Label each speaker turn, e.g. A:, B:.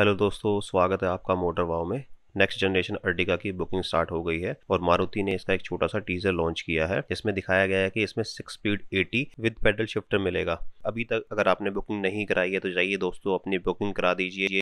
A: hello दोस्तों स्वागत है आपका मोटर वाव में नेक्स्ट जनरेशन अर्टिका की बुकिंग स्टार्ट हो गई है और मारुति ने इसका एक छोटा सा टीजर लॉन्च किया है जिसमें दिखाया गया है कि इसमें six speed AT with paddle shifter मिलेगा अभी तक अगर आपने बुकिंग नहीं कराई है तो जाइए दोस्तों अपनी बुकिंग करा दीजिए